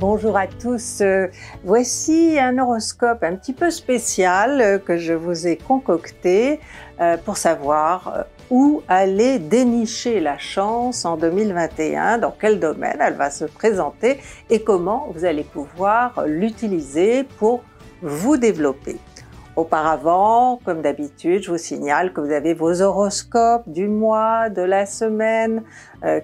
Bonjour à tous. Euh, voici un horoscope un petit peu spécial euh, que je vous ai concocté euh, pour savoir où aller dénicher la chance en 2021, dans quel domaine elle va se présenter et comment vous allez pouvoir l'utiliser pour vous développer. Auparavant, comme d'habitude, je vous signale que vous avez vos horoscopes du mois, de la semaine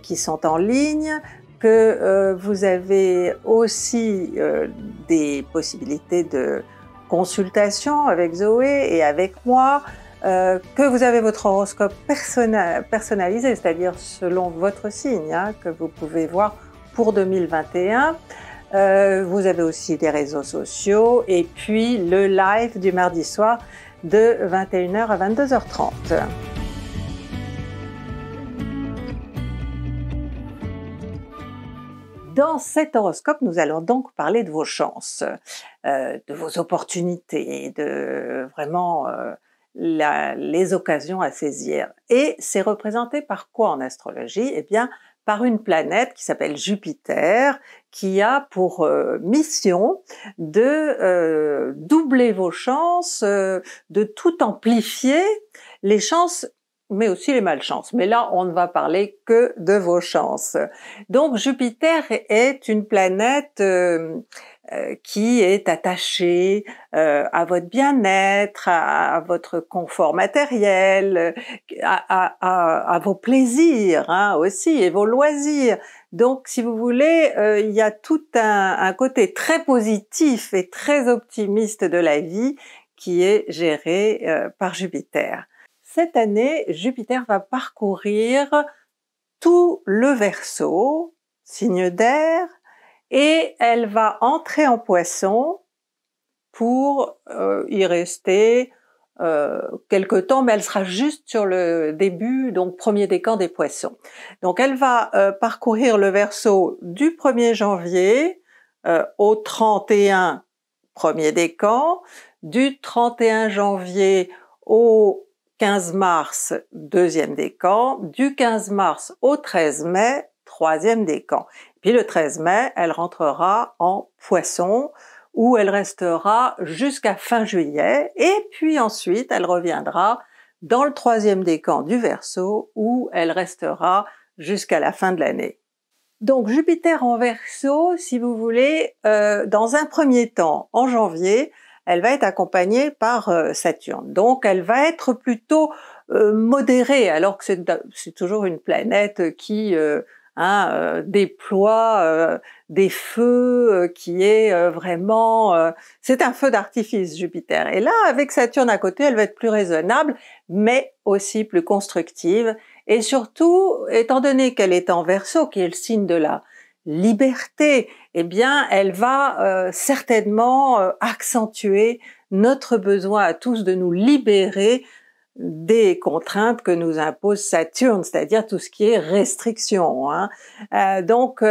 qui sont en ligne que euh, vous avez aussi euh, des possibilités de consultation avec Zoé et avec moi, euh, que vous avez votre horoscope personnalisé, c'est-à-dire selon votre signe, hein, que vous pouvez voir pour 2021. Euh, vous avez aussi des réseaux sociaux et puis le live du mardi soir de 21h à 22h30. Dans cet horoscope, nous allons donc parler de vos chances, euh, de vos opportunités, de vraiment euh, les occasions à saisir. Et c'est représenté par quoi en astrologie Eh bien, par une planète qui s'appelle Jupiter, qui a pour euh, mission de doubler vos chances, de tout amplifier, les chances mais aussi les malchances. Mais là, on ne va parler que de vos chances. Donc Jupiter est une planète euh, euh, qui est attachée euh, à votre bien-être, à, votre confort matériel, à, vos plaisirs hein, aussi et vos loisirs. Donc, si vous voulez, il y a tout un, un côté très positif et très optimiste de la vie qui est géré par Jupiter cette année, Jupiter va parcourir tout le Verseau, signe d'air, et elle va entrer en poisson pour euh, y rester quelques euh, quelque temps, mais elle sera juste sur le début, donc premier décan des poissons. Donc elle va euh, parcourir le Verseau du 1er janvier au 31 premier décan, du 31 janvier au 15 mars, deuxième décan, du 15 mars au 13 mai, troisième décan. Puis le 13 mai, elle rentrera en poisson, où elle restera jusqu'à fin juillet, et puis ensuite elle reviendra dans le troisième décan du Verseau, où elle restera jusqu'à la fin de l'année. Donc Jupiter en Verseau, si vous voulez, euh, dans un premier temps, en janvier, elle va être accompagnée par euh, Saturne. Donc elle va être plutôt euh, modérée, alors que c'est toujours une planète qui euh, hein, déploie des feux qui est vraiment... c'est un feu d'artifice, Jupiter. Et là, avec Saturne à côté, elle va être plus raisonnable, mais aussi plus constructive. Et surtout, étant donné qu'elle est en verso, qui est le signe de la liberté, eh bien, elle va euh, certainement euh, accentuer notre besoin à tous de nous libérer des contraintes que nous impose Saturne, c'est-à-dire tout ce qui est restriction. Hein. Euh, donc,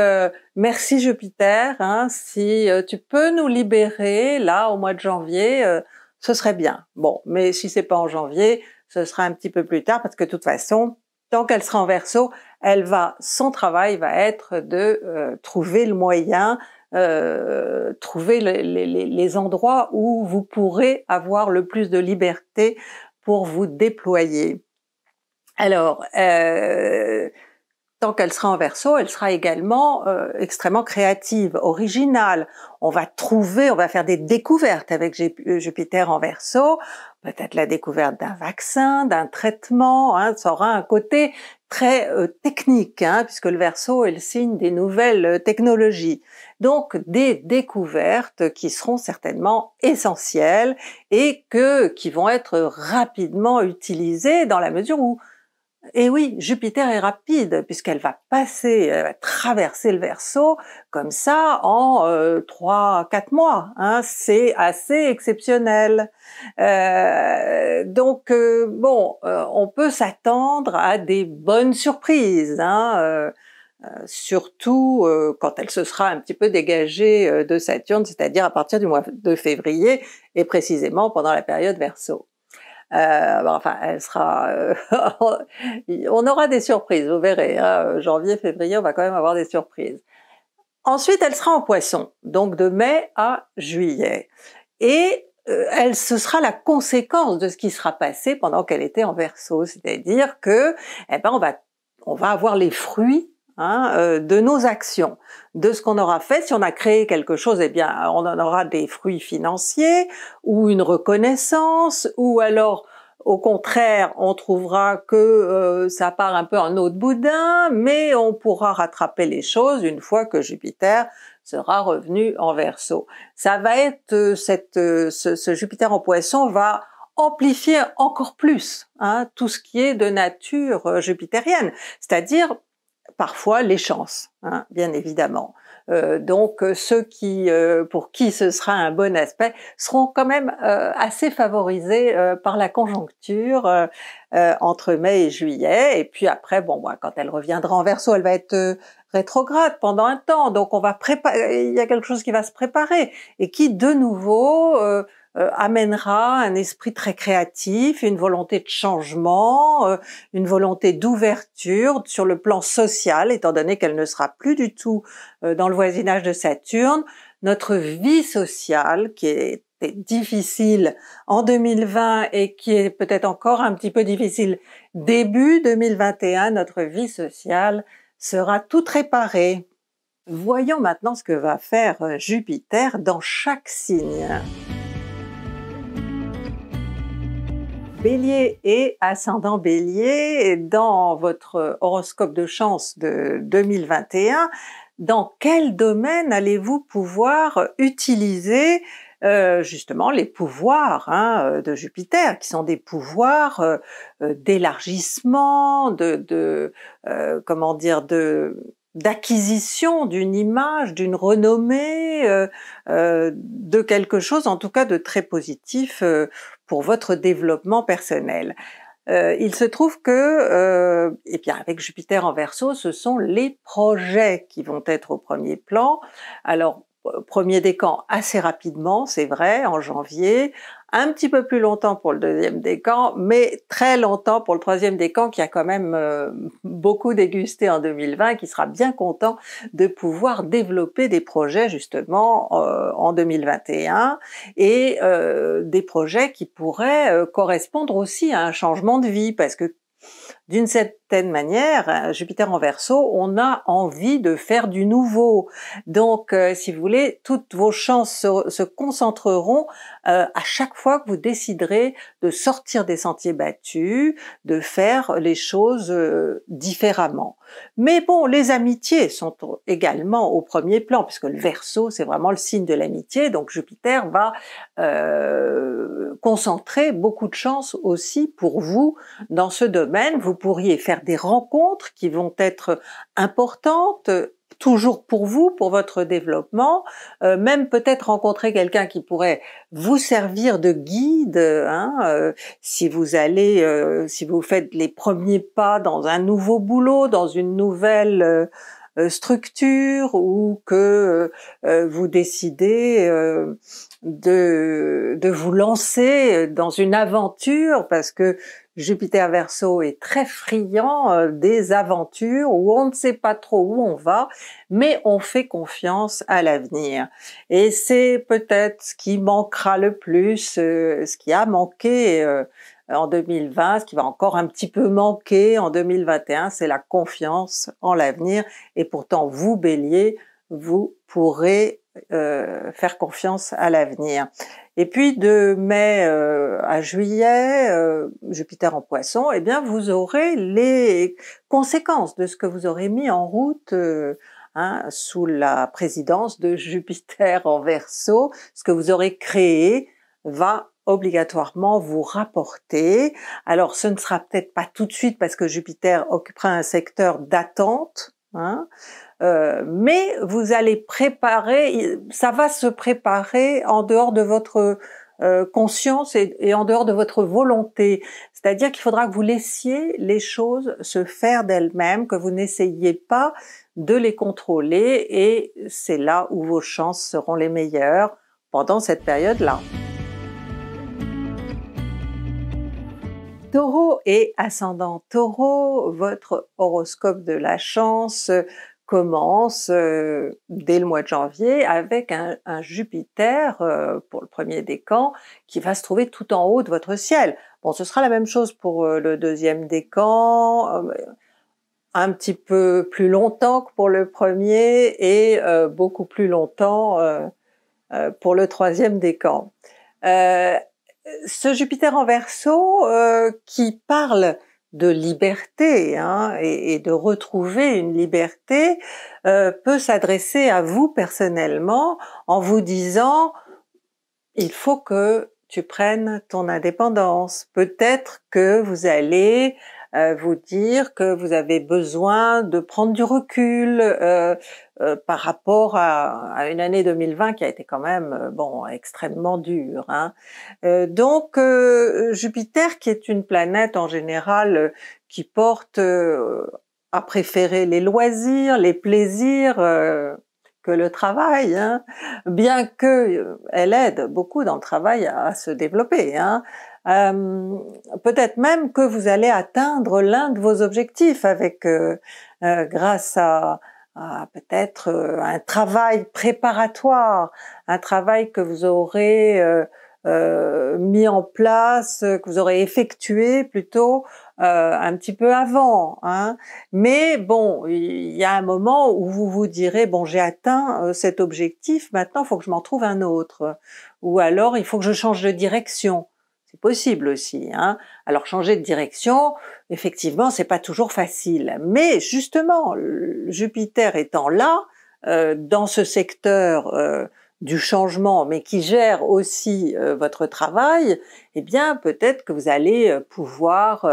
merci Jupiter, hein, si tu peux nous libérer là au mois de janvier, ce serait bien. Bon, mais si c'est pas en janvier, ce sera un petit peu plus tard parce que de toute façon, Tant qu'elle sera en verso, elle va, son travail va être de euh, trouver le moyen, euh, trouver les, endroits où vous pourrez avoir le plus de liberté pour vous déployer. Alors, euh, tant qu'elle sera en verso, elle sera également extrêmement créative, originale. On va trouver, on va faire des découvertes avec Jupiter en verso, peut-être la découverte d'un vaccin, d'un traitement, hein, ça aura un côté très euh, technique, hein, puisque le verso est le signe des nouvelles euh, technologies. Donc des découvertes qui seront certainement essentielles et que, qui vont être rapidement utilisées dans la mesure où et oui, Jupiter est rapide puisqu'elle va passer, elle traverser le Verseau comme ça en euh, trois, quatre mois. Hein. C'est assez exceptionnel. Euh, donc euh, bon, on peut s'attendre à des bonnes surprises. Hein, surtout quand elle se sera un petit peu dégagée de Saturne, c'est-à-dire à partir du mois de février et précisément pendant la période Verseau. Euh, enfin, elle sera. Euh, on aura des surprises, vous verrez. Hein, janvier, février, on va quand même avoir des surprises. Ensuite, elle sera en poisson, donc de mai à juillet. Et euh, elle, ce sera la conséquence de ce qui sera passé pendant qu'elle était en verso, c'est-à-dire que, eh ben, on va, on va avoir les fruits Hein, euh, de nos actions, de ce qu'on aura fait. Si on a créé quelque chose, eh bien, on en aura des fruits financiers ou une reconnaissance, ou alors, au contraire, on trouvera que euh, ça part un peu en eau boudin, mais on pourra rattraper les choses une fois que Jupiter sera revenu en verso. Ça va être euh, ce, Jupiter en Poisson va amplifier encore plus hein, tout ce qui est de nature jupitérienne, c'est-à-dire parfois les chances, hein, bien évidemment. Euh, donc euh, ceux qui, euh, pour qui ce sera un bon aspect seront quand même assez favorisés par la conjoncture entre mai et juillet. Et puis après, bon, quand elle reviendra en verso, elle va être rétrograde pendant un temps. Donc on va préparer, il y a quelque chose qui va se préparer et qui de nouveau euh, amènera un esprit très créatif, une volonté de changement, euh, une volonté d'ouverture sur le plan social, étant donné qu'elle ne sera plus du tout euh, dans le voisinage de Saturne. Notre vie sociale, qui était difficile en 2020 et qui est peut-être encore un petit peu difficile début 2021, notre vie sociale sera toute réparée. Voyons maintenant ce que va faire Jupiter dans chaque signe. Bélier et ascendant Bélier, dans votre horoscope de chance de 2021, dans quel domaine allez-vous pouvoir utiliser euh, justement les pouvoirs hein, de Jupiter, qui sont des pouvoirs euh, euh, d'élargissement, de, comment dire, de d'acquisition d'une image, d'une renommée, euh, euh, de quelque chose en tout cas de très positif euh, pour votre développement personnel. il se trouve que, et eh bien, avec Jupiter en Verseau, ce sont les projets qui vont être au premier plan. Alors, premier décan assez rapidement, c'est vrai, en janvier, un petit peu plus longtemps pour le deuxième décan, mais très longtemps pour le troisième décan qui a quand même euh, beaucoup dégusté en 2020 qui sera bien content de pouvoir développer des projets justement euh, en 2021 et euh, des projets qui pourraient correspondre aussi à un changement de vie parce que d'une certaine manière, euh, Jupiter en verso, on a envie de faire du nouveau. Donc, euh, si vous voulez, toutes vos chances se, concentreront euh, à chaque fois que vous déciderez de sortir des sentiers battus, de faire les choses différemment. Mais bon, les amitiés sont également au premier plan, puisque le verso, c'est vraiment le signe de l'amitié, donc Jupiter va concentrer beaucoup de chances aussi pour vous dans ce domaine. Vous pourriez faire des rencontres qui vont être euh, importantes, euh, toujours pour vous, pour votre développement, euh, même peut-être rencontrer quelqu'un qui pourrait vous servir de guide, hein, si vous allez, si vous faites les premiers pas dans un nouveau boulot, dans une nouvelle structure ou que vous décidez de, de vous lancer dans une aventure parce que Jupiter Verseau est très friand euh, des aventures où on ne sait pas trop où on va, mais on fait confiance à l'avenir. Et c'est peut-être ce qui manquera le plus, euh, ce qui a manqué euh, en 2020, ce qui va encore un petit peu manquer en 2021, c'est la confiance en l'avenir. Et pourtant, vous, Bélier, vous pourrez euh, faire confiance à l'avenir. Et puis de mai euh, à juillet, euh, Jupiter en poisson, eh bien vous aurez les conséquences de ce que vous aurez mis en route hein, sous la présidence de Jupiter en verso. Ce que vous aurez créé va obligatoirement vous rapporter. Alors ce ne sera peut-être pas tout de suite parce que Jupiter occupera un secteur d'attente, Hein. Euh, mais vous allez préparer, ça va se préparer en dehors de votre euh, conscience et, en dehors de votre volonté. C'est-à-dire qu'il faudra que vous laissiez les choses se faire d'elles-mêmes, que vous n'essayiez pas de les contrôler et c'est là où vos chances seront les meilleures pendant cette période-là. taureau et ascendant taureau, votre horoscope de la chance euh, commence euh, dès le mois de janvier avec un, Jupiter euh, pour le premier décan qui va se trouver tout en haut de votre ciel. Bon, ce sera la même chose pour le deuxième décan, un petit peu plus longtemps que pour le premier et beaucoup plus longtemps pour le troisième décan ce Jupiter en verso euh, qui parle de liberté hein, et, de retrouver une liberté euh, peut s'adresser à vous personnellement en vous disant il faut que tu prennes ton indépendance. Peut-être que vous allez euh, vous dire que vous avez besoin de prendre du recul, euh, par rapport à, une année 2020 qui a été quand même euh, bon extrêmement dure. Hein. Euh, donc Jupiter, qui est une planète en général qui porte à préférer les loisirs, les plaisirs que le travail, hein, bien que elle aide beaucoup dans le travail à, se développer. Hein. peut-être même que vous allez atteindre l'un de vos objectifs avec grâce à ah, peut-être euh, un travail préparatoire, un travail que vous aurez euh, euh, mis en place, que vous aurez effectué plutôt un petit peu avant. Hein. Mais bon, il y a un moment où vous vous direz bon, j'ai atteint cet objectif, maintenant il faut que je m'en trouve un autre, ou alors il faut que je change de direction possible aussi. Hein. Alors changer de direction, effectivement, c'est pas toujours facile. Mais justement, Jupiter étant là, euh, dans ce secteur euh, du changement, mais qui gère aussi euh, votre travail, eh bien peut-être que vous allez pouvoir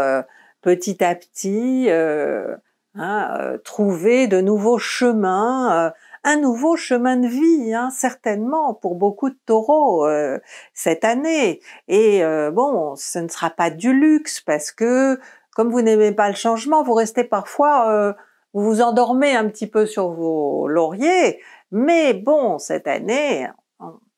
petit à petit hein, trouver de nouveaux chemins un nouveau chemin de vie, hein, certainement pour beaucoup de taureaux euh, cette année. Et euh, bon, ce ne sera pas du luxe parce que comme vous n'aimez pas le changement, vous restez parfois, euh, vous vous endormez un petit peu sur vos lauriers. Mais bon, cette année,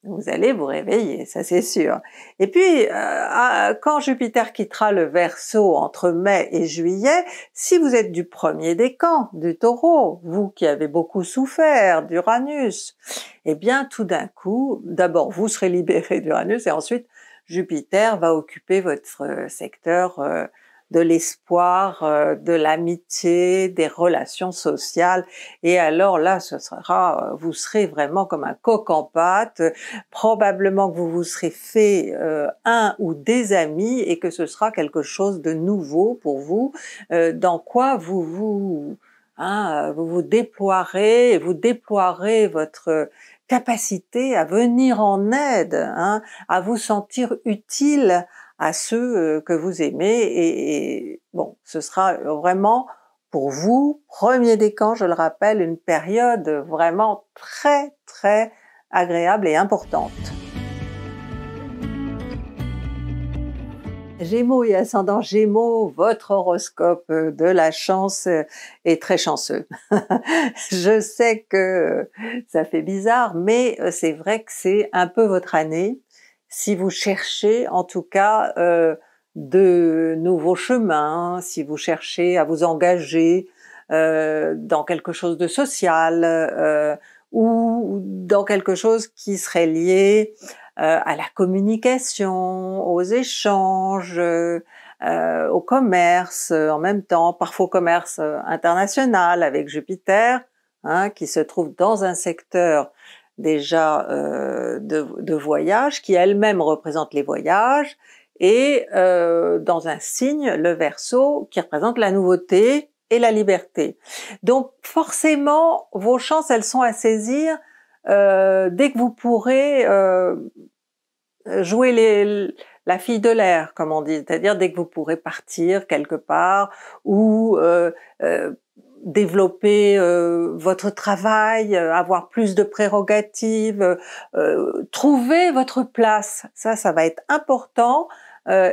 vous allez vous réveiller, ça c'est sûr. Et puis, euh, ah, quand Jupiter quittera le Verseau entre mai et juillet, si vous êtes du premier décan, du Taureau, vous qui avez beaucoup souffert d'Uranus, eh bien tout d'un coup, d'abord vous serez libéré d'Uranus et ensuite Jupiter va occuper votre secteur euh, de l'espoir, euh, de l'amitié, des relations sociales. Et alors là, ce sera, euh, vous serez vraiment comme un coq en pâte. Probablement que vous vous serez fait euh, un ou des amis et que ce sera quelque chose de nouveau pour vous, dans quoi vous vous, hein, vous vous vous déploierez votre capacité à venir en aide, hein, à vous sentir utile à ceux euh, que vous aimez. Et, bon, ce sera euh, vraiment pour vous, premier décan, je le rappelle, une période vraiment très très agréable et importante. Gémeaux et ascendant Gémeaux, votre horoscope euh, de la chance est très chanceux. je sais que ça fait bizarre, mais c'est vrai que c'est un peu votre année si vous cherchez en tout cas euh, de nouveaux chemins, si vous cherchez à vous engager euh, dans quelque chose de social euh, ou dans quelque chose qui serait lié à la communication, aux échanges, au commerce en même temps, parfois commerce international avec Jupiter, hein, qui se trouve dans un secteur déjà euh, de, voyage, qui elle-même représente les voyages, et euh, dans un signe, le verso, qui représente la nouveauté et la liberté. Donc forcément, vos chances, elles sont à saisir euh, dès que vous pourrez jouer la fille de l'air, comme on dit, c'est-à-dire dès que vous pourrez partir quelque part ou développer euh, votre travail, euh, avoir plus de prérogatives, euh, trouver votre place. Ça, ça va être important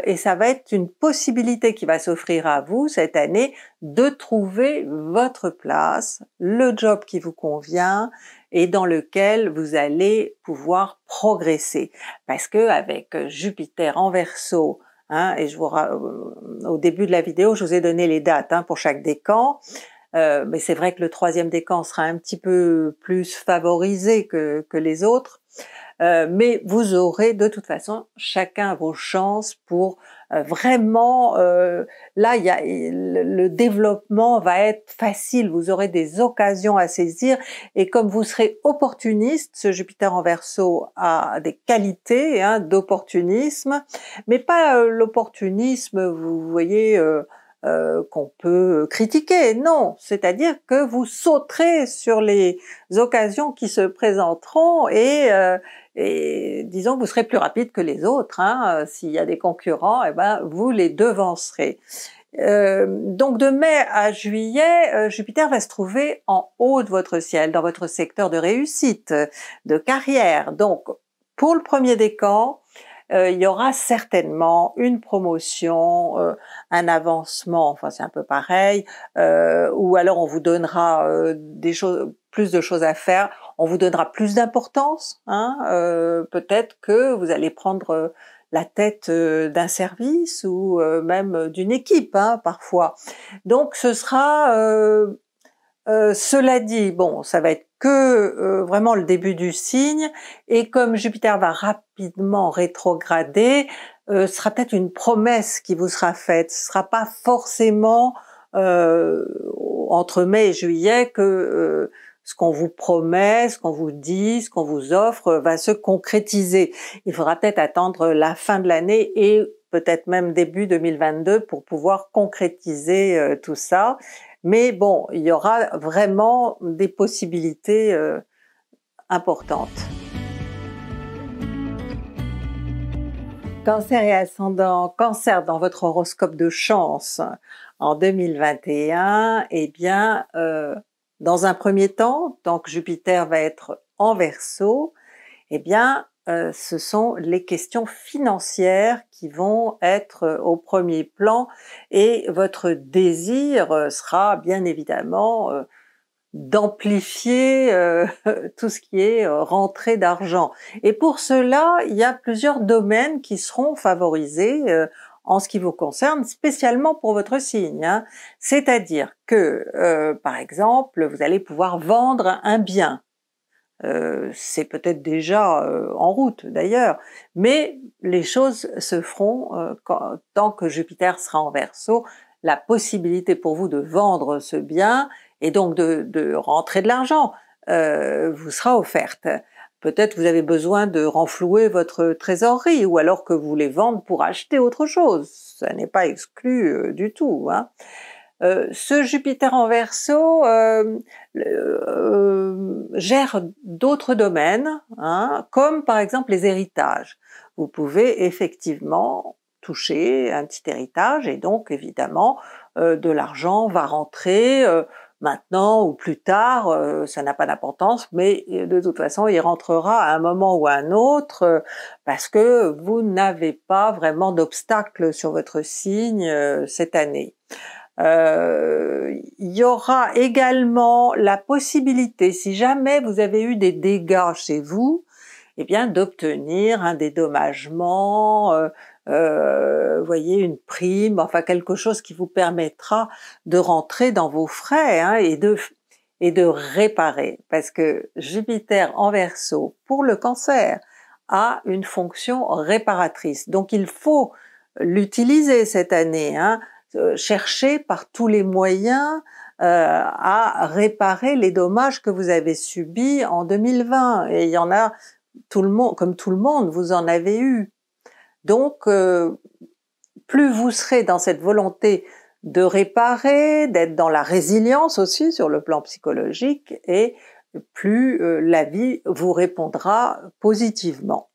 et ça va être une possibilité qui va s'offrir à vous cette année de trouver votre place, le job qui vous convient et dans lequel vous allez pouvoir progresser. Parce que avec Jupiter en Verseau, Hein, et je vous, au début de la vidéo, je vous ai donné les dates hein, pour chaque décan. Euh, mais c'est vrai que le troisième décan sera un petit peu plus favorisé que, que les autres. Euh, mais vous aurez de toute façon chacun vos chances pour euh, vraiment euh, là y a, le, développement va être facile vous aurez des occasions à saisir et comme vous serez opportuniste ce Jupiter en Verseau a des qualités hein, d'opportunisme mais pas euh, l'opportunisme vous voyez euh, qu'on peut critiquer. Non, c'est-à-dire que vous sauterez sur les occasions qui se présenteront et, euh, disons vous serez plus rapide que les autres. Hein. S'il y a des concurrents, eh ben, vous les devancerez. Euh, donc de mai à juillet, Jupiter va se trouver en haut de votre ciel, dans votre secteur de réussite, de carrière. Donc pour le premier décan, euh, il y aura certainement une promotion, euh, un avancement, enfin c'est un peu pareil, euh, ou alors on vous donnera choses, plus de choses à faire, on vous donnera plus d'importance, hein, peut-être que vous allez prendre la tête d'un service ou même d'une équipe hein, parfois. Donc ce sera, cela dit, bon, ça va être que euh, vraiment le début du signe. Et comme Jupiter va rapidement rétrograder, euh, ce sera peut-être une promesse qui vous sera faite. Ce sera pas forcément euh, entre mai et juillet que ce qu'on vous promet, ce qu'on vous dit, ce qu'on vous offre va se concrétiser. Il faudra peut-être attendre la fin de l'année et peut-être même début 2022 pour pouvoir concrétiser tout ça. Mais bon, il y aura vraiment des possibilités euh, importantes. Cancer et ascendant, cancer dans votre horoscope de chance en 2021, eh bien, euh, dans un premier temps, tant que Jupiter va être en verso, eh bien, euh, ce sont les questions financières qui vont être euh, au premier plan et votre désir euh, sera bien évidemment d'amplifier tout ce qui est rentrée d'argent. Et pour cela, il y a plusieurs domaines qui seront favorisés en ce qui vous concerne, spécialement pour votre signe. Hein. C'est-à-dire que, par exemple, vous allez pouvoir vendre un bien euh, c'est peut-être déjà euh, en route d'ailleurs, mais les choses se feront euh, tant que Jupiter sera en verso, la possibilité pour vous de vendre ce bien et donc de, rentrer de l'argent vous sera offerte. Peut-être vous avez besoin de renflouer votre trésorerie ou alors que vous les vendre pour acheter autre chose, ça n'est pas exclu du tout. Hein. Euh, ce Jupiter en Verseau euh, gère d'autres domaines, hein, comme par exemple les héritages. Vous pouvez effectivement toucher un petit héritage et donc évidemment euh, de l'argent va rentrer maintenant ou plus tard, ça n'a pas d'importance, mais de toute façon, il rentrera à un moment ou à un autre parce que vous n'avez pas vraiment d'obstacle sur votre signe cette année. Euh, il y aura également la possibilité, si jamais vous avez eu des dégâts chez vous, eh bien d'obtenir un dédommagement, euh, euh, voyez une prime, enfin quelque chose qui vous permettra de rentrer dans vos frais hein, et de et de réparer, parce que Jupiter en Verseau pour le Cancer a une fonction réparatrice, donc il faut l'utiliser cette année. Hein, euh, chercher par tous les moyens euh, à réparer les dommages que vous avez subis en 2020. Et il y en a tout le monde, comme tout le monde, vous en avez eu. Donc, euh, plus vous serez dans cette volonté de réparer, d'être dans la résilience aussi sur le plan psychologique, et plus la vie vous répondra positivement.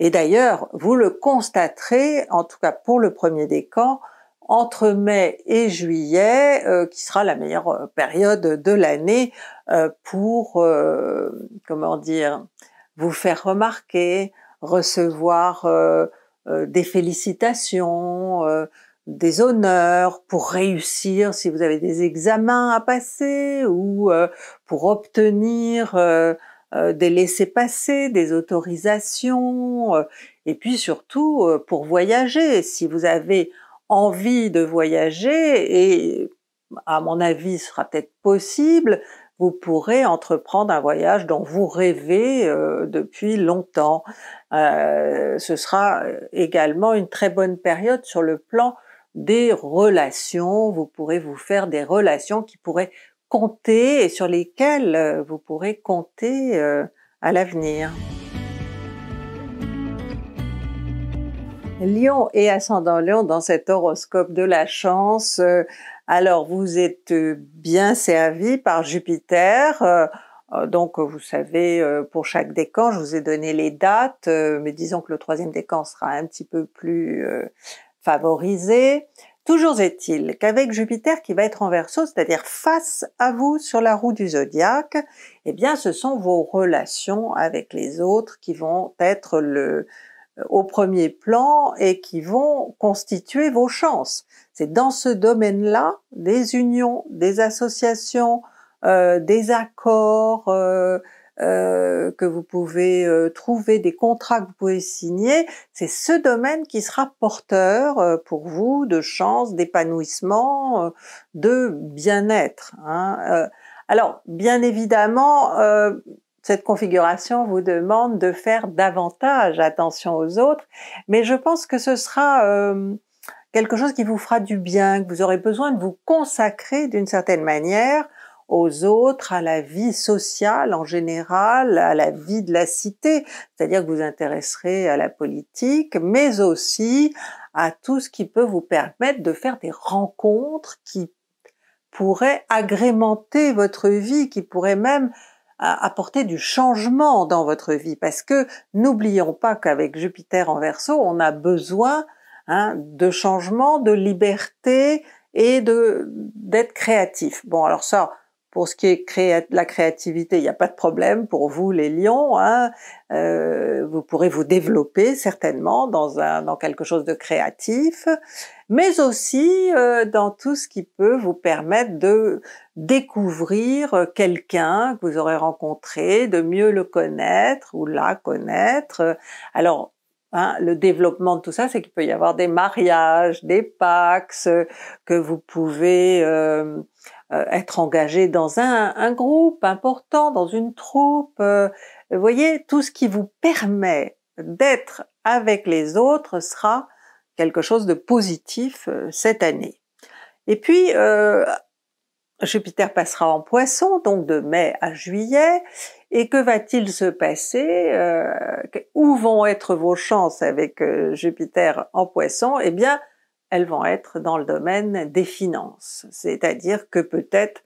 Et d'ailleurs, vous le constaterez, en tout cas pour le premier décan, entre mai et juillet, euh, qui sera la meilleure euh, période de l'année euh, pour, comment dire, vous faire remarquer, recevoir des félicitations, des honneurs pour réussir si vous avez des examens à passer ou pour obtenir des laissés-passer, des autorisations, et puis surtout pour voyager si vous avez envie de voyager, et à mon avis sera peut-être possible, vous pourrez entreprendre un voyage dont vous rêvez euh, depuis longtemps. Euh, ce sera euh, également une très bonne période sur le plan des relations. Vous pourrez vous faire des relations qui pourraient compter et sur lesquelles vous pourrez compter à l'avenir. Lion et ascendant Lion dans cet horoscope de la chance. Euh, alors vous êtes euh, bien servi par Jupiter. Euh, donc vous savez, pour chaque décan, je vous ai donné les dates, mais disons que le troisième décan sera un petit peu plus favorisé. Toujours est-il qu'avec Jupiter qui va être en verso, c'est-à-dire face à vous sur la roue du zodiaque, eh bien ce sont vos relations avec les autres qui vont être le, euh, au premier plan et qui vont constituer vos chances. C'est dans ce domaine-là, des unions, des associations, euh, des accords euh, que vous pouvez trouver, des contrats que vous pouvez signer, c'est ce domaine qui sera porteur pour vous de chances, d'épanouissement, de bien-être. Hein, alors, bien évidemment, cette configuration vous demande de faire davantage attention aux autres, mais je pense que ce sera euh, quelque chose qui vous fera du bien, que vous aurez besoin de vous consacrer d'une certaine manière aux autres, à la vie sociale en général, à la vie de la cité, c'est-à-dire que vous intéresserez à la politique, mais aussi à tout ce qui peut vous permettre de faire des rencontres qui pourraient agrémenter votre vie, qui pourraient même à apporter du changement dans votre vie parce que n'oublions pas qu'avec Jupiter en Verseau, on a besoin hein, de changement, de liberté et de d'être créatif. Bon, alors ça, pour ce qui est de la créativité, il n'y a pas de problème pour vous les lions. Hein, euh, vous pourrez vous développer certainement dans, un, dans quelque chose de créatif, mais aussi euh, dans tout ce qui peut vous permettre de découvrir quelqu'un que vous aurez rencontré, de mieux le connaître ou la connaître. Alors Hein, le développement de tout ça, c'est qu'il peut y avoir des mariages, des pax, que vous pouvez euh, euh, être engagé dans un, groupe important, dans une troupe, euh, vous voyez, tout ce qui vous permet d'être avec les autres sera quelque chose de positif euh, cette année. Et puis, Jupiter passera en poisson, donc de mai à juillet, et que va-t-il se passer Où vont être vos chances avec Jupiter en poisson Eh bien, elles vont être dans le domaine des finances. C'est-à-dire que peut-être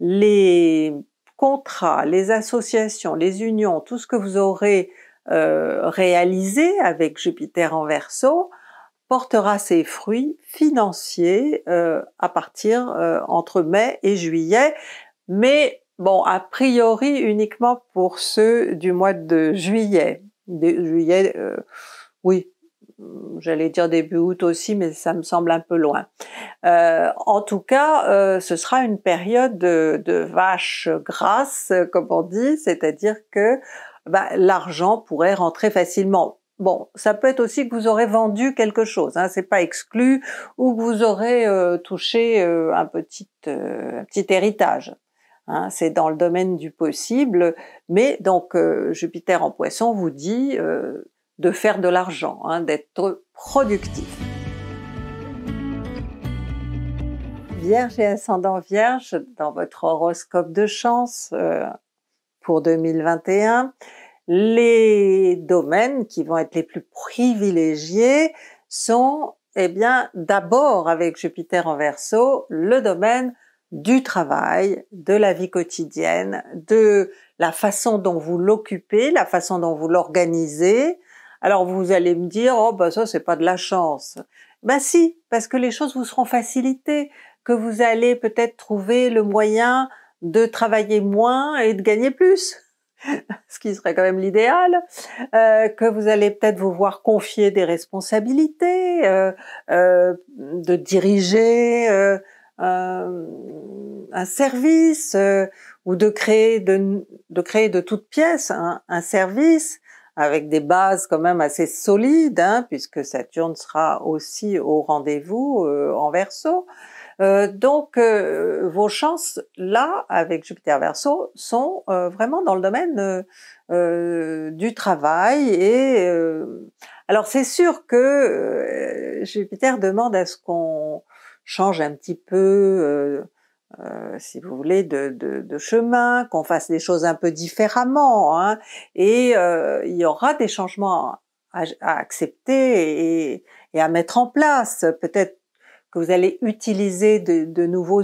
les contrats, les associations, les unions, tout ce que vous aurez euh, réalisé avec Jupiter en verso portera ses fruits financiers euh, à partir euh, entre mai et juillet, mais bon, a priori uniquement pour ceux du mois de juillet. De, juillet, oui, Mm, j'allais dire début août aussi, mais ça me semble un peu loin. Euh, en tout cas, euh, ce sera une période de, de vache grasse, comme on dit, c'est-à-dire que bah, l'argent pourrait rentrer facilement. Bon, ça peut être aussi que vous aurez vendu quelque chose, hein, c'est pas exclu, ou que vous aurez euh, touché euh, un petit, euh, un petit héritage. Hein, c'est dans le domaine du possible, mais donc Jupiter en poisson vous dit de faire de l'argent, hein, d'être productif. Vierge et ascendant Vierge, dans votre horoscope de chance euh, pour 2021, les domaines qui vont être les plus privilégiés sont eh bien d'abord avec Jupiter en Verseau, le domaine du travail, de la vie quotidienne, de la façon dont vous l'occupez, la façon dont vous l'organisez, alors vous allez me dire, oh bah ben ça c'est pas de la chance. Ben si, parce que les choses vous seront facilitées, que vous allez peut-être trouver le moyen de travailler moins et de gagner plus, ce qui serait quand même l'idéal, euh, que vous allez peut-être vous voir confier des responsabilités, euh, euh, de diriger un service ou de créer de, toutes pièces un service avec des bases quand même assez solides, hein, puisque Saturne sera aussi au rendez-vous euh, en Verseau. Euh, donc euh, vos chances là avec Jupiter Verseau sont vraiment dans le domaine du travail et alors c'est sûr que Jupiter demande à ce qu'on change un petit peu euh, si vous voulez, de, de, de chemin, qu'on fasse des choses un peu différemment, hein, et euh, il y aura des changements à, accepter et, à mettre en place. Peut-être que vous allez utiliser de, de nouveaux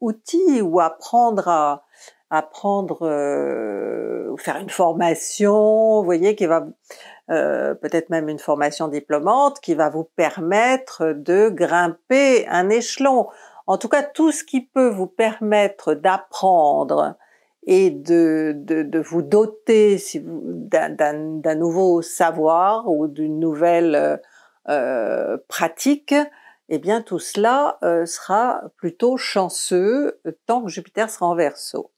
outils, ou apprendre à apprendre, euh, ou faire une formation, vous voyez, qui va peut-être même une formation diplômante qui va vous permettre de grimper un échelon en tout cas, tout ce qui peut vous permettre d'apprendre et de, vous doter d'un nouveau savoir ou d'une nouvelle euh, pratique, eh bien tout cela euh, sera plutôt chanceux tant que Jupiter sera en verso.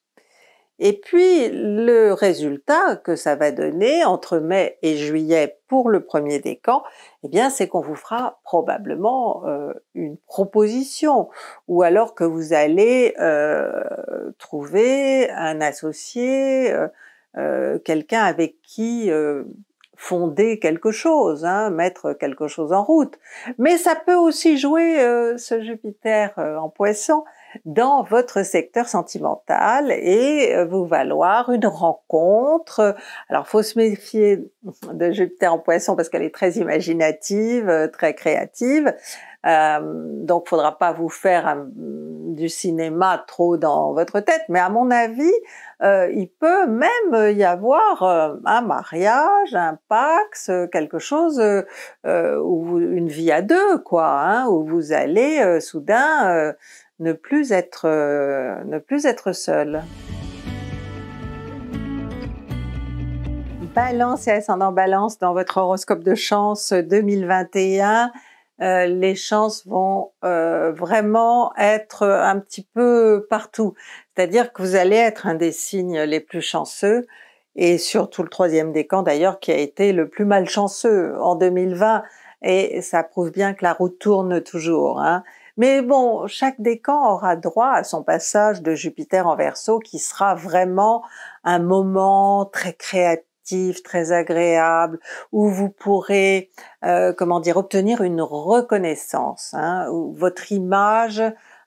Et puis le résultat que ça va donner entre mai et juillet pour le premier décan, eh bien c'est qu'on vous fera probablement euh, une proposition ou alors que vous allez euh, trouver un associé, euh, quelqu'un avec qui fonder quelque chose, hein, mettre quelque chose en route. Mais ça peut aussi jouer ce Jupiter en poisson dans votre secteur sentimental et euh, vous valoir une rencontre. Alors faut se méfier de Jupiter en poisson parce qu'elle est très imaginative, euh, très créative. Euh, donc faudra pas vous faire du cinéma trop dans votre tête, mais à mon avis, il peut même y avoir un mariage, un pax, quelque chose où une vie à deux, quoi, hein, où vous allez soudain ne plus être, euh, ne plus être seul. Balance et ascendant balance dans votre horoscope de chance 2021. Euh, les chances vont euh, vraiment être un petit peu partout. C'est-à-dire que vous allez être un des signes les plus chanceux et surtout le troisième décan d'ailleurs qui a été le plus malchanceux en 2020 et ça prouve bien que la route tourne toujours. Hein. Mais bon, chaque décan aura droit à son passage de Jupiter en Verseau qui sera vraiment un moment très créatif très agréable, où vous pourrez, euh, comment dire, obtenir une reconnaissance. Hein, où votre image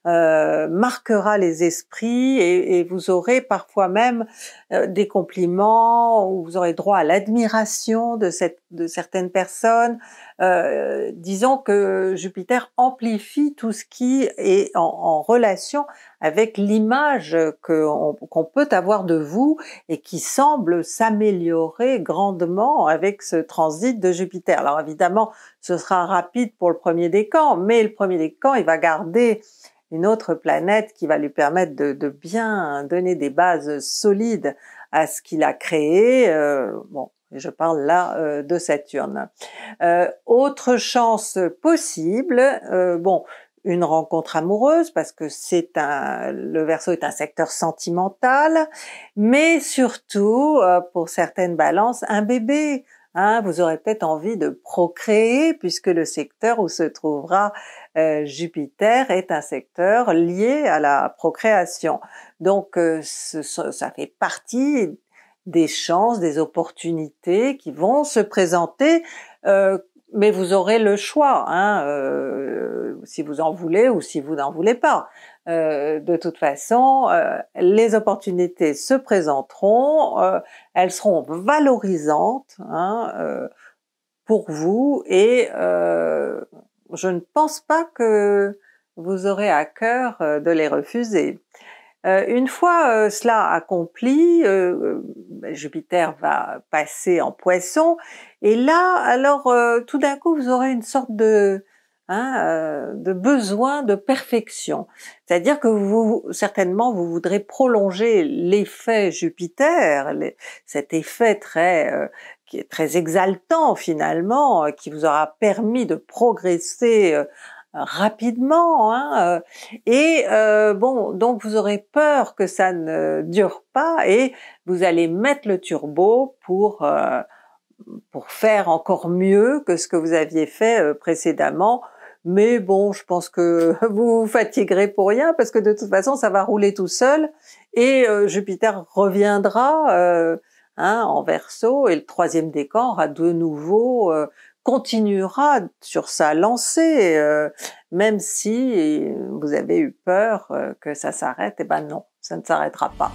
euh, marquera les esprits et, et, vous aurez parfois même euh, des compliments ou vous aurez droit à l'admiration de, de certaines personnes. Euh, disons que Jupiter amplifie tout ce qui est en, relation avec l'image qu'on peut avoir de vous et qui semble s'améliorer grandement avec ce transit de Jupiter. Alors évidemment, ce sera rapide pour le premier décan, mais le premier décan, il va garder une autre planète qui va lui permettre de, bien donner des bases solides à ce qu'il a créé. Euh, bon, je parle là euh, de Saturne. Euh, autre chance possible, bon, une rencontre amoureuse parce que c'est un le verso est un secteur sentimental mais surtout pour certaines balances un bébé Hein, vous aurez peut-être envie de procréer puisque le secteur où se trouvera euh, Jupiter est un secteur lié à la procréation. Donc euh, ça fait partie des chances, des opportunités qui vont se présenter euh, mais vous aurez le choix, hein, euh, si vous en voulez ou si vous n'en voulez pas. Euh, de toute façon, euh, les opportunités se présenteront, elles seront valorisantes hein, pour vous et je ne pense pas que vous aurez à cœur de les refuser. Euh, une fois euh, cela accompli, euh, ben, Jupiter va passer en poisson, et là, alors tout d'un coup, vous aurez une sorte de, hein, de besoin de perfection. C'est-à-dire que vous, certainement, vous voudrez prolonger l'effet Jupiter, cet effet très qui est très exaltant finalement, qui vous aura permis de progresser rapidement. Hein, euh, et euh, bon, donc vous aurez peur que ça ne dure pas et vous allez mettre le turbo pour euh, pour faire encore mieux que ce que vous aviez fait précédemment. Mais bon, je pense que vous vous fatiguerez pour rien parce que de toute façon, ça va rouler tout seul et Jupiter reviendra. Hein, en verso, et le troisième décan aura de nouveau continuera sur sa lancée, euh, même si vous avez eu peur euh, que ça s'arrête, et eh ben non, ça ne s'arrêtera pas.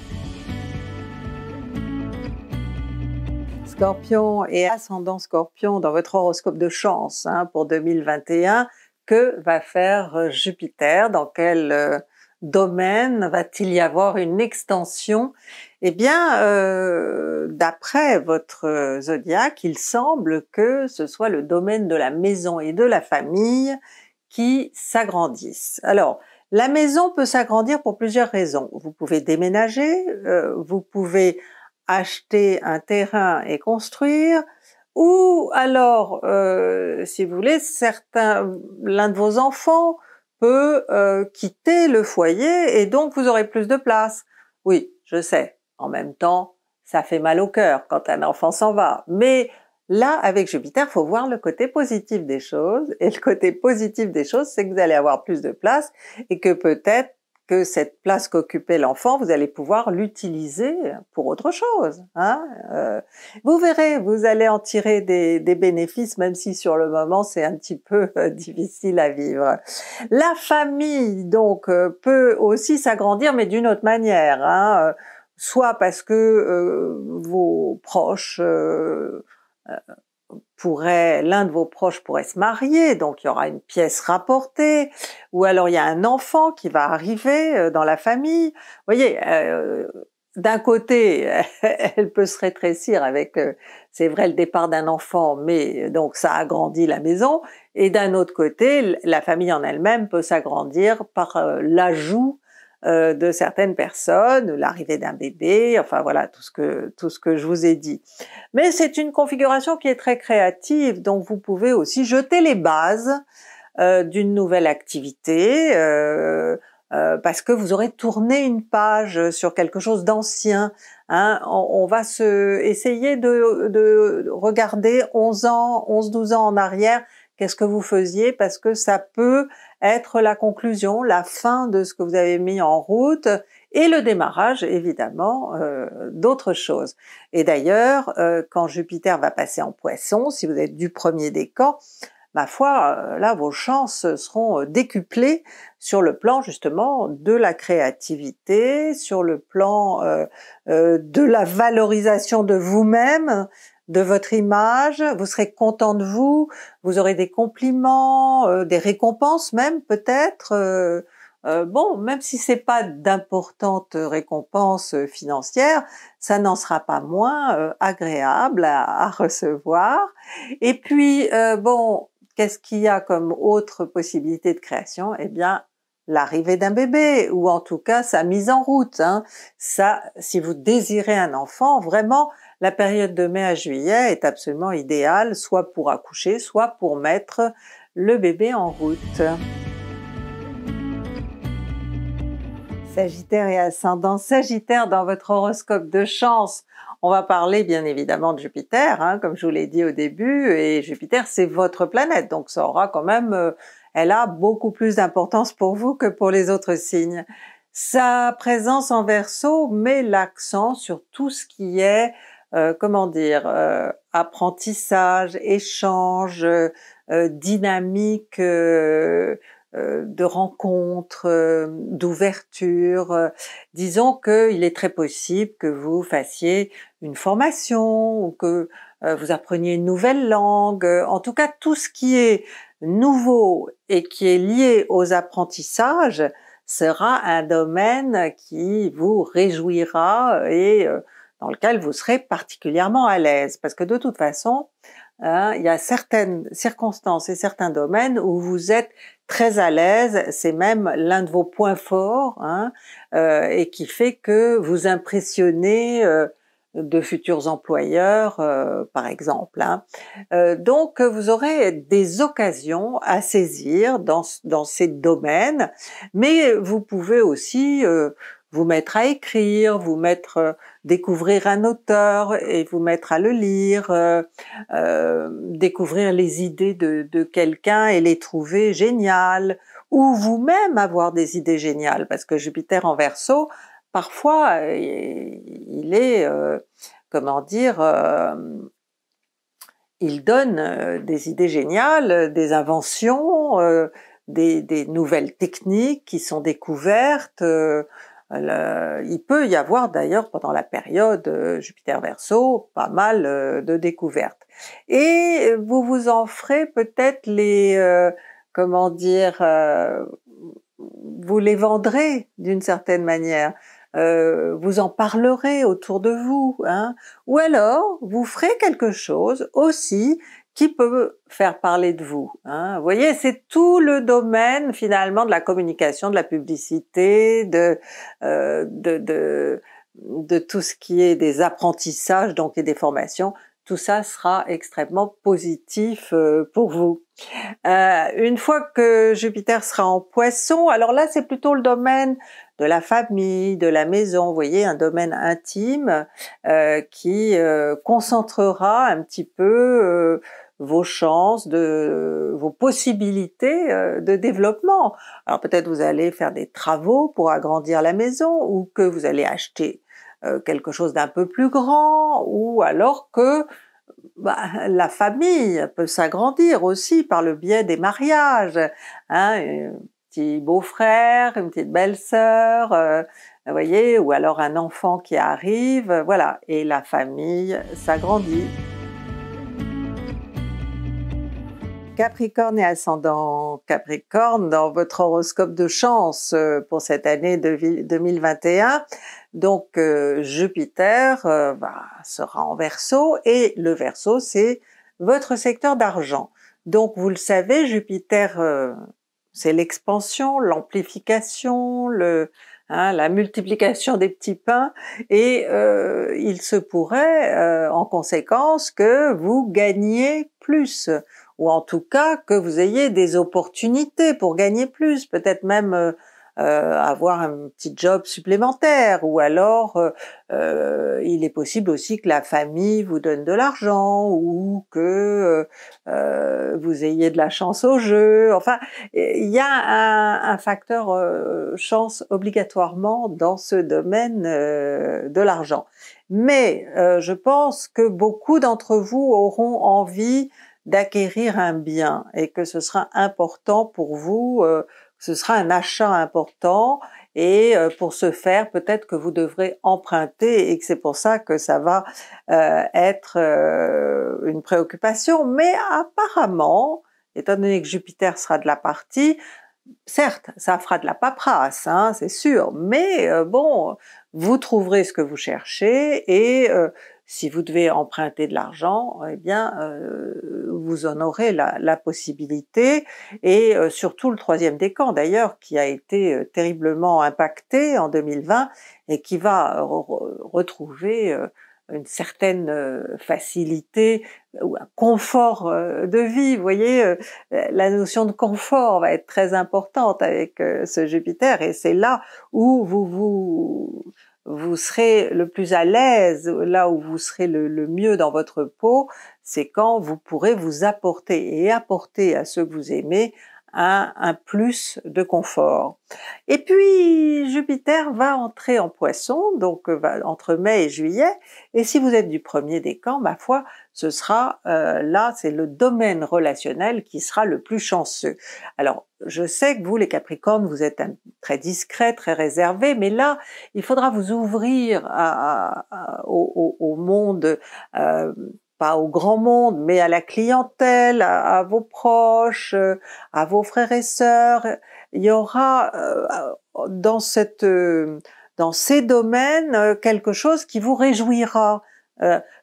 Scorpion et ascendant Scorpion dans votre horoscope de chance hein, pour 2021, que va faire euh, Jupiter, dans quelle domaine va-t-il y avoir une extension Eh bien, euh, d'après votre zodiaque, il semble que ce soit le domaine de la maison et de la famille qui s'agrandissent. Alors, la maison peut s'agrandir pour plusieurs raisons. Vous pouvez déménager, euh, vous pouvez acheter un terrain et construire, ou alors, euh, si vous voulez, certains, l'un de vos enfants euh, quitter le foyer et donc vous aurez plus de place. Oui, je sais, en même temps, ça fait mal au cœur quand un enfant s'en va. Mais là, avec Jupiter, faut voir le côté positif des choses. Et le côté positif des choses, c'est que vous allez avoir plus de place et que peut-être que cette place qu'occupait l'enfant, vous allez pouvoir l'utiliser pour autre chose. Hein euh. vous verrez, vous allez en tirer des, bénéfices, même si sur le moment c'est un petit peu euh, difficile à vivre. La famille donc euh, peut aussi s'agrandir, mais d'une autre manière. Hein, soit parce que vos proches pourrait, l'un de vos proches pourrait se marier, donc il y aura une pièce rapportée, ou alors il y a un enfant qui va arriver euh, dans la famille. Vous voyez, euh, d'un côté, elle peut se rétrécir avec, euh, c'est vrai, le départ d'un enfant, mais donc ça agrandit la maison, et d'un autre côté, la famille en elle-même peut s'agrandir par l'ajout euh, de certaines personnes, l'arrivée d'un bébé, enfin voilà tout ce que tout ce que je vous ai dit. Mais c'est une configuration qui est très créative, donc vous pouvez aussi jeter les bases euh, d'une nouvelle activité. Euh, parce que vous aurez tourné une page sur quelque chose d'ancien. Hein. On, va se essayer de, de regarder 11 ans, 11-12 ans en arrière, qu'est-ce que vous faisiez, parce que ça peut être la conclusion, la fin de ce que vous avez mis en route et le démarrage évidemment euh, d'autres choses. Et d'ailleurs, euh, quand Jupiter va passer en poisson, si vous êtes du premier décan, ma foi, euh, là vos chances seront décuplées sur le plan justement de la créativité, sur le plan de la valorisation de vous-même, de votre image, vous serez content de vous, vous aurez des compliments, euh, des récompenses même peut-être. Euh, euh, bon, même si c'est pas d'importantes récompenses financières, ça n'en sera pas moins agréable à, recevoir. Et puis, bon, qu'est-ce qu'il y a comme autre possibilité de création Eh bien, l'arrivée d'un bébé ou en tout cas sa mise en route. Hein. Ça, si vous désirez un enfant, vraiment, la période de mai à juillet est absolument idéale, soit pour accoucher, soit pour mettre le bébé en route. Sagittaire et ascendant Sagittaire dans votre horoscope de chance. On va parler bien évidemment de Jupiter, hein, comme je vous l'ai dit au début, et Jupiter c'est votre planète, donc ça aura quand même, euh, elle a beaucoup plus d'importance pour vous que pour les autres signes. Sa présence en verso met l'accent sur tout ce qui est euh, comment dire, euh, apprentissage, échange, euh, dynamique de rencontres, d'ouverture. Disons qu'il est très possible que vous fassiez une formation ou que vous appreniez une nouvelle langue. En tout cas, tout ce qui est nouveau et qui est lié aux apprentissages sera un domaine qui vous réjouira et dans lequel vous serez particulièrement à l'aise. Parce que de toute façon, hein, il y a certaines circonstances et certains domaines où vous êtes très à l'aise, c'est même l'un de vos points forts, hein, euh, et qui fait que vous impressionnez euh, de futurs employeurs, euh, par exemple. Hein. donc, vous aurez des occasions à saisir dans, dans ces domaines, mais vous pouvez aussi vous mettre à écrire, vous mettre euh, découvrir un auteur et vous mettre à le lire, euh, euh, découvrir les idées de, quelqu'un et les trouver géniales, ou vous-même avoir des idées géniales, parce que Jupiter en verso, parfois, il est, comment dire, il donne des idées géniales, des inventions, des, nouvelles techniques qui sont découvertes il peut y avoir d'ailleurs pendant la période euh, Jupiter verso pas mal euh, de découvertes. Et vous vous en ferez peut-être les, euh, comment dire, vous les vendrez d'une certaine manière. vous en parlerez autour de vous, hein. ou alors vous ferez quelque chose aussi qui peut faire parler de vous hein. Vous voyez, c'est tout le domaine finalement de la communication, de la publicité, euh, de, de, tout ce qui est des apprentissages donc et des formations. Tout ça sera extrêmement positif euh, pour vous. Euh, une fois que Jupiter sera en poisson, alors là c'est plutôt le domaine de la famille, de la maison, vous voyez, un domaine intime qui concentrera un petit peu vos chances, de vos possibilités euh, de développement. Alors peut-être vous allez faire des travaux pour agrandir la maison ou que vous allez acheter euh, quelque chose d'un peu plus grand ou alors que bah, la famille peut s'agrandir aussi par le biais des mariages. Hein, un petit beau-frère, une petite belle-sœur, euh, vous voyez, ou alors un enfant qui arrive, voilà, et la famille s'agrandit. Capricorne et ascendant Capricorne dans votre horoscope de chance euh, pour cette année 2021. Donc euh, Jupiter euh, sera en Verseau et le Verseau c'est votre secteur d'argent. Donc vous le savez, Jupiter c'est l'expansion, l'amplification, hein, la multiplication des petits pains et il se pourrait en conséquence que vous gagnez plus ou en tout cas que vous ayez des opportunités pour gagner plus, peut-être même euh, euh, avoir un petit job supplémentaire, ou alors euh, il est possible aussi que la famille vous donne de l'argent, ou que vous ayez de la chance au jeu. Enfin, il y a un facteur chance obligatoirement dans ce domaine de l'argent. Mais je pense que beaucoup d'entre vous auront envie d'acquérir un bien et que ce sera important pour vous, euh, ce sera un achat important et euh, pour ce faire, peut-être que vous devrez emprunter et que c'est pour ça que ça va euh, être une préoccupation. Mais apparemment, étant donné que Jupiter sera de la partie, certes, ça fera de la paperasse, hein, c'est sûr, mais bon, vous trouverez ce que vous cherchez et si vous devez emprunter de l'argent, eh bien, euh, vous en aurez la, possibilité. Et euh, surtout le troisième décan, d'ailleurs, qui a été euh, terriblement impacté en 2020 et qui va retrouver une certaine facilité ou un confort de vie. Vous voyez, la notion de confort va être très importante avec ce Jupiter et c'est là où vous vous vous serez le plus à l'aise, là où vous serez le, mieux dans votre peau, c'est quand vous pourrez vous apporter et apporter à ceux que vous aimez un, plus de confort. Et puis Jupiter va entrer en poisson, donc euh, entre mai et juillet, et si vous êtes du premier camps ma foi, ce sera euh, là, c'est le domaine relationnel qui sera le plus chanceux. Alors, je sais que vous, les Capricornes, vous êtes très discret, très réservé, mais là, il faudra vous ouvrir au, monde euh, pas au grand monde, mais à la clientèle, à, vos proches, euh, à vos frères et sœurs. Il y aura euh, euh, dans cette dans ces domaines quelque chose qui vous réjouira.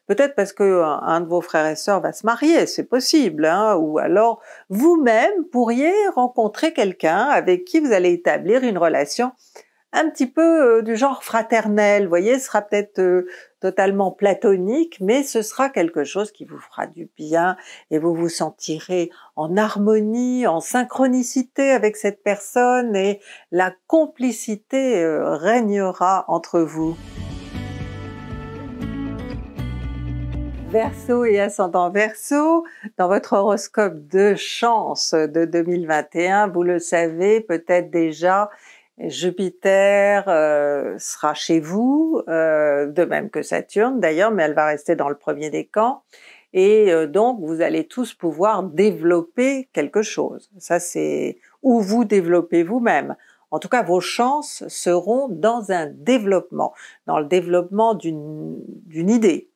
Peut-être parce que de vos frères et sœurs va se marier, c'est possible, hein, ou alors vous-même pourriez rencontrer quelqu'un avec qui vous allez établir une relation un petit peu euh, du genre fraternel, vous voyez, ce sera peut-être euh, totalement platonique, mais ce sera quelque chose qui vous fera du bien et vous vous sentirez en harmonie, en synchronicité avec cette personne et la complicité euh, régnera entre vous. Verseau et ascendant Verseau, dans votre horoscope de chance de 2021, vous le savez peut-être déjà, Jupiter euh, sera chez vous, euh, de même que Saturne d'ailleurs, mais elle va rester dans le premier décan. Et euh, donc, vous allez tous pouvoir développer quelque chose. Ça, c'est où vous développez vous-même. En tout cas, vos chances seront dans un développement, dans le développement d'une idée,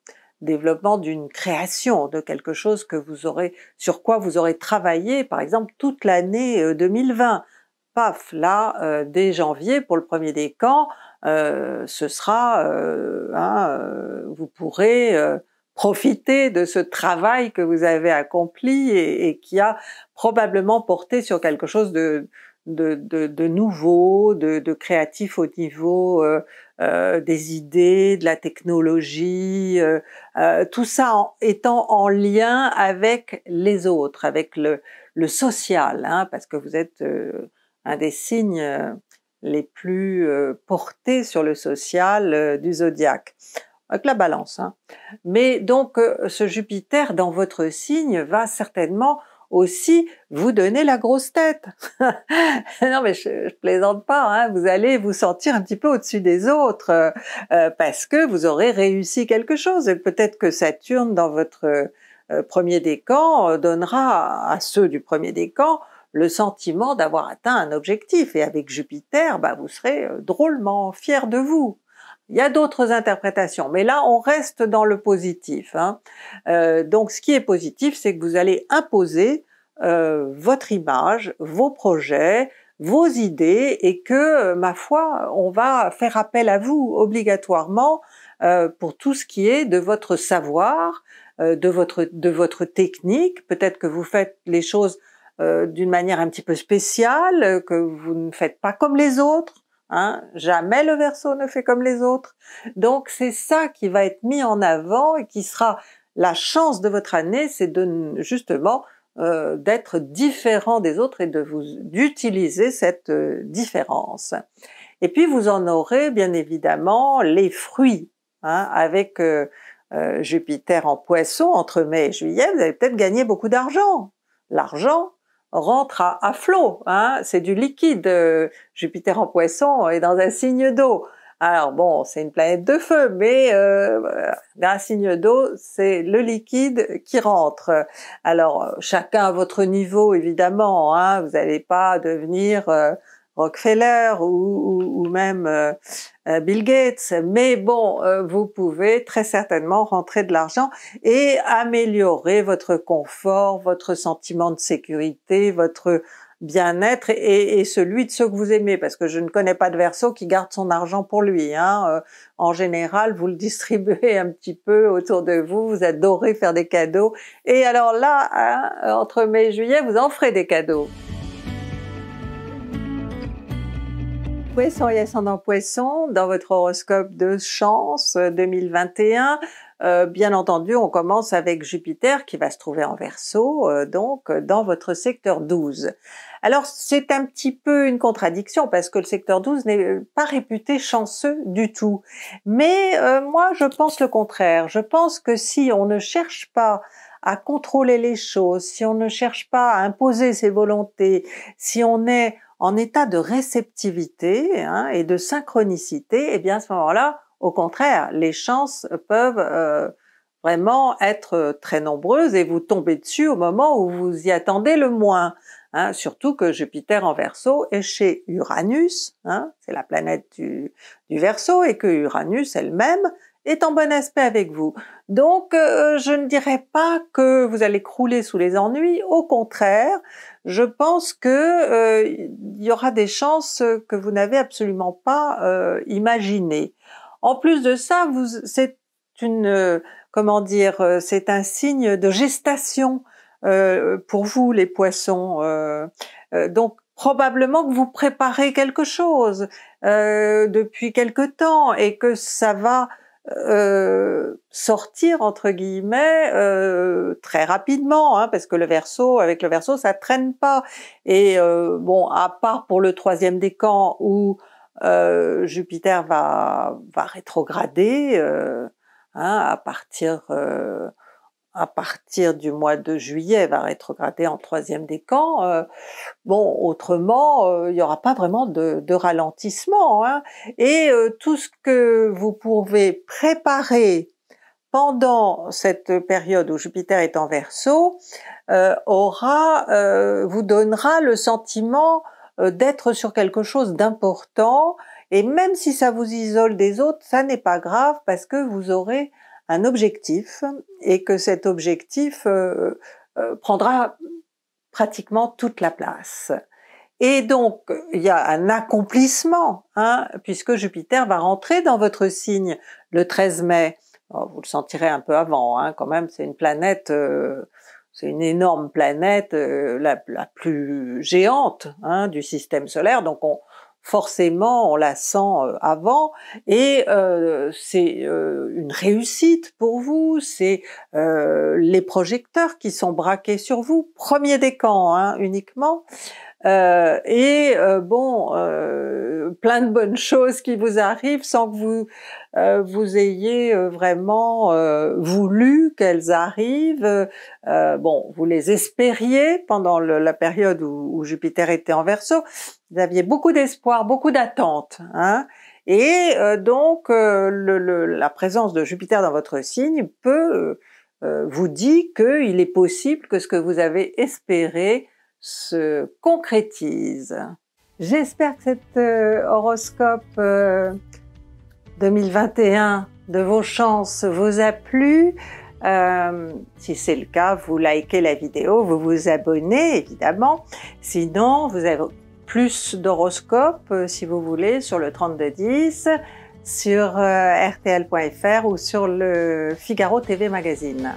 développement d'une création, de quelque chose que vous aurez, sur quoi vous aurez travaillé, par exemple, toute l'année 2020 paf, là, euh, dès janvier, pour le premier décan, camps, euh, ce sera, euh, hein, vous pourrez profiter de ce travail que vous avez accompli et, qui a probablement porté sur quelque chose de, de, nouveau, de, créatif au niveau des idées, de la technologie, tout ça étant en lien avec les autres, avec le, social, hein, parce que vous êtes un des signes euh, les plus euh, portés sur le social euh, du zodiaque avec la balance. Hein. Mais donc ce Jupiter dans votre signe va certainement aussi vous donner la grosse tête. non mais je, plaisante pas, hein. vous allez vous sentir un petit peu au-dessus des autres parce que vous aurez réussi quelque chose et peut-être que Saturne dans votre premier décan donnera à ceux du premier décan le sentiment d'avoir atteint un objectif. Et avec Jupiter, bah, vous serez euh, drôlement fier de vous. Il y a d'autres interprétations, mais là on reste dans le positif. Hein. Euh, donc ce qui est positif, c'est que vous allez imposer euh, votre image, vos projets, vos idées, et que, ma foi, on va faire appel à vous obligatoirement pour tout ce qui est de votre savoir, votre, de votre technique. Peut-être que vous faites les choses euh, d'une manière un petit peu spéciale, euh, que vous ne faites pas comme les autres. Hein, jamais le verso ne fait comme les autres. Donc c'est ça qui va être mis en avant et qui sera la chance de votre année, c'est de justement euh, d'être différent des autres et de vous d'utiliser cette différence. Et puis vous en aurez bien évidemment les fruits hein, avec Jupiter en poisson entre mai et juillet, vous allez peut-être gagner beaucoup d'argent. L'argent, rentre à, flot. Hein, c'est du liquide. Euh, Jupiter en poisson est dans un signe d'eau. Alors bon, c'est une planète de feu, mais euh, euh un signe d'eau, c'est le liquide qui rentre. Alors euh, chacun à votre niveau, évidemment, hein. vous n'allez pas devenir Rockefeller ou, même euh, euh, Bill Gates. Mais bon, euh, vous pouvez très certainement rentrer de l'argent et améliorer votre confort, votre sentiment de sécurité, votre bien-être et, celui de ceux que vous aimez, parce que je ne connais pas de verso qui garde son argent pour lui. Hein. en général, vous le distribuez un petit peu autour de vous, vous adorez faire des cadeaux. Et alors là, hein, entre mai et juillet, vous en ferez des cadeaux. Poisson et ascendant poisson, dans votre horoscope de chance 2021, euh, euh, bien entendu, on commence avec Jupiter qui va se trouver en Verseau, euh, donc dans votre secteur 12. Alors c'est un petit peu une contradiction parce que le secteur 12 n'est pas réputé chanceux du tout. Mais moi je pense le contraire. Je pense que si on ne cherche pas à contrôler les choses, si on ne cherche pas à imposer ses volontés, si on est en état de réceptivité hein, et de synchronicité, et eh bien à ce moment-là, au contraire, les chances peuvent euh, vraiment être euh, très nombreuses et vous tomber dessus au moment où vous y attendez le moins. Hein. surtout que Jupiter en Verseau est chez Uranus, hein, c'est la planète du, du Verseau, et que Uranus elle-même est en bon aspect avec vous. Donc euh, je ne dirais pas que vous allez crouler sous les ennuis, au contraire, je pense que euh, il y aura des chances que vous n'avez absolument pas euh, imaginées. En plus de ça, vous, c'est une, comment dire, c'est un signe de gestation euh, pour vous les poissons. donc probablement que vous préparez quelque chose depuis quelque temps et que ça va euh, sortir entre guillemets euh, très rapidement, hein, parce que le verso, avec le verso, ça traîne pas. Et euh, bon, à part pour le troisième décan où Jupiter va, va rétrograder hein, à partir à partir du mois de juillet va rétrograder en troisième décan. Euh, bon, autrement, euh, il n'y aura pas vraiment de, ralentissement. Hein. Et euh, tout ce que vous pouvez préparer pendant cette période où Jupiter est en Verseau aura, vous donnera le sentiment d'être sur quelque chose d'important. Et même si ça vous isole des autres, ça n'est pas grave parce que vous aurez un objectif et que cet objectif euh, euh, prendra pratiquement toute la place. Et donc, il y a un accomplissement, hein, puisque Jupiter va rentrer dans votre signe le 13 mai. Oh, vous le sentirez un peu avant, hein, quand même, c'est une planète, euh, c'est une énorme planète, la, plus géante hein, du système solaire, donc forcément on la sent euh, avant et euh, c'est euh, une réussite pour vous, c'est les projecteurs qui sont braqués sur vous, premier décan hein, uniquement. Euh, et euh, bon, euh, plein de bonnes choses qui vous arrivent sans que vous euh, vous ayez vraiment voulu qu'elles arrivent. bon, vous les espériez pendant la période où, Jupiter était en Verseau. Vous aviez beaucoup d'espoir, beaucoup d'attentes. Hein et donc, le, le, la présence de Jupiter dans votre signe peut vous dit qu'il est possible que ce que vous avez espéré se concrétise. J'espère que cet euh, horoscope 2021 euh, de vos chances vous a plu. Euh, si c'est le cas, vous likez la vidéo, vous vous abonnez évidemment. Sinon, vous avez plus d'horoscopes si vous voulez sur le 3210, sur rtl.fr ou sur le Figaro TV Magazine.